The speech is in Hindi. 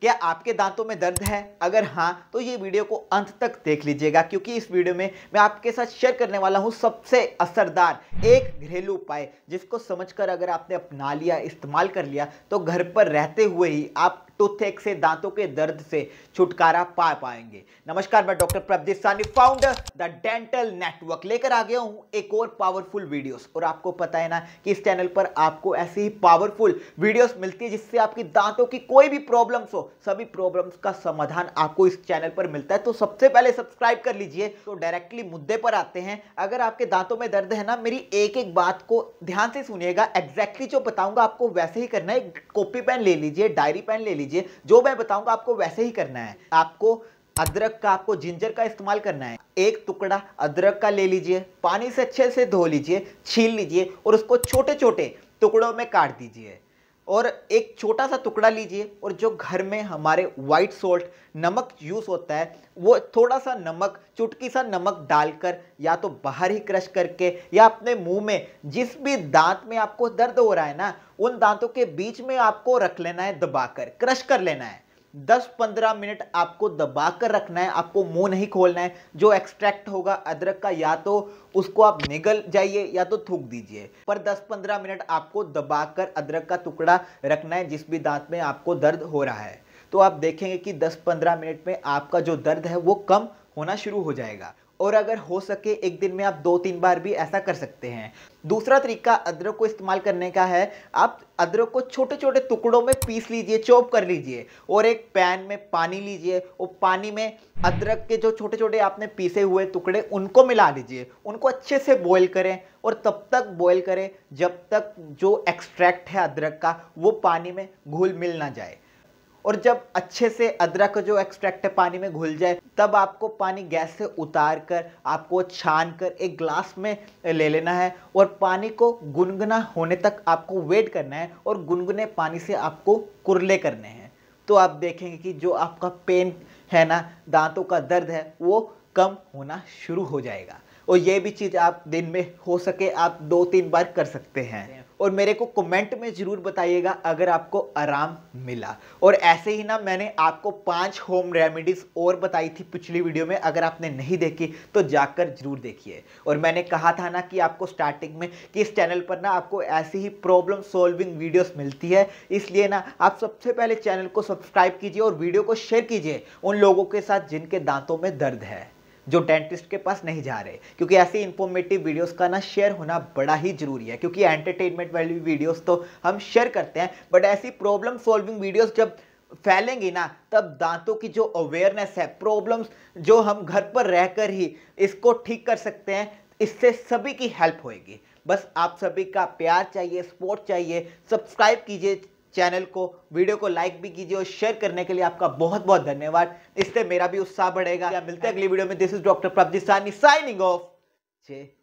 क्या आपके दांतों में दर्द है अगर हाँ तो ये वीडियो को अंत तक देख लीजिएगा क्योंकि इस वीडियो में मैं आपके साथ शेयर करने वाला हूँ सबसे असरदार एक घरेलू उपाय जिसको समझकर अगर आपने अपना लिया इस्तेमाल कर लिया तो घर पर रहते हुए ही आप टूथेक से दांतों के दर्द से छुटकारा पा पाएंगे नमस्कार मैं डॉक्टर प्रदीप सानी फाउंडर द डेंटल नेटवर्क लेकर आ गया हूँ एक और पावरफुल वीडियोस और आपको पता है ना कि इस चैनल पर आपको ऐसी ही पावरफुल वीडियोस मिलती है जिससे आपकी दांतों की कोई भी प्रॉब्लम्स हो सभी प्रॉब्लम्स का समाधान आपको इस चैनल पर मिलता है तो सबसे पहले सब्सक्राइब कर लीजिए तो डायरेक्टली मुद्दे पर आते हैं अगर आपके दांतों में दर्द है ना मेरी एक एक बात को ध्यान से सुनिएगा एग्जैक्टली जो बताऊंगा आपको वैसे ही करना है कॉपी पेन ले लीजिए डायरी पेन ले लीजिए लीजिए जो मैं बताऊंगा आपको वैसे ही करना है आपको अदरक का आपको जिंजर का इस्तेमाल करना है एक टुकड़ा अदरक का ले लीजिए पानी से अच्छे से धो लीजिए छील लीजिए और उसको छोटे छोटे टुकड़ों में काट दीजिए और एक छोटा सा टुकड़ा लीजिए और जो घर में हमारे वाइट सॉल्ट नमक यूज़ होता है वो थोड़ा सा नमक चुटकी सा नमक डालकर या तो बाहर ही क्रश करके या अपने मुंह में जिस भी दांत में आपको दर्द हो रहा है ना उन दांतों के बीच में आपको रख लेना है दबाकर क्रश कर लेना है 10-15 मिनट आपको दबा कर रखना है आपको मुंह नहीं खोलना है जो एक्सट्रैक्ट होगा अदरक का या तो उसको आप निगल जाइए या तो थूक दीजिए पर 10-15 मिनट आपको दबा कर अदरक का टुकड़ा रखना है जिस भी दांत में आपको दर्द हो रहा है तो आप देखेंगे कि 10-15 मिनट में आपका जो दर्द है वो कम होना शुरू हो जाएगा और अगर हो सके एक दिन में आप दो तीन बार भी ऐसा कर सकते हैं दूसरा तरीका अदरक को इस्तेमाल करने का है आप अदरक को छोटे छोटे टुकड़ों में पीस लीजिए चॉप कर लीजिए और एक पैन में पानी लीजिए और पानी में अदरक के जो छोटे छोटे आपने पीसे हुए टुकड़े उनको मिला दीजिए उनको अच्छे से बॉईल करें और तब तक बॉईल करें जब तक जो एक्सट्रैक्ट है अदरक का वो पानी में घुल मिल ना जाए और जब अच्छे से अदरक जो एक्सट्रैक्ट है पानी में घुल जाए तब आपको पानी गैस से उतार कर आपको छान कर एक ग्लास में ले लेना है और पानी को गुनगुना होने तक आपको वेट करना है और गुनगुने पानी से आपको कुरले करने हैं तो आप देखेंगे कि जो आपका पेन है ना दांतों का दर्द है वो कम होना शुरू हो जाएगा और ये भी चीज़ आप दिन में हो सके आप दो तीन बार कर सकते हैं और मेरे को कमेंट में ज़रूर बताइएगा अगर आपको आराम मिला और ऐसे ही ना मैंने आपको पांच होम रेमेडीज़ और बताई थी पिछली वीडियो में अगर आपने नहीं देखी तो जाकर ज़रूर देखिए और मैंने कहा था ना कि आपको स्टार्टिंग में कि इस चैनल पर ना आपको ऐसी ही प्रॉब्लम सॉल्विंग वीडियोस मिलती है इसलिए ना आप सबसे पहले चैनल को सब्सक्राइब कीजिए और वीडियो को शेयर कीजिए उन लोगों के साथ जिनके दांतों में दर्द है जो डेंटिस्ट के पास नहीं जा रहे क्योंकि ऐसी इन्फॉर्मेटिव वीडियोस का ना शेयर होना बड़ा ही जरूरी है क्योंकि एंटरटेनमेंट वाली वीडियोस तो हम शेयर करते हैं बट ऐसी प्रॉब्लम सॉल्विंग वीडियोस जब फैलेंगी ना तब दांतों की जो अवेयरनेस है प्रॉब्लम्स जो हम घर पर रहकर ही इसको ठीक कर सकते हैं इससे सभी की हेल्प होएगी बस आप सभी का प्यार चाहिए सपोर्ट चाहिए सब्सक्राइब कीजिए चैनल को वीडियो को लाइक भी कीजिए और शेयर करने के लिए आपका बहुत बहुत धन्यवाद इससे मेरा भी उत्साह बढ़ेगा मिलते हैं अगली वीडियो में दिस इज डॉक्टर प्रभजी सानी साइनिंग ऑफ जय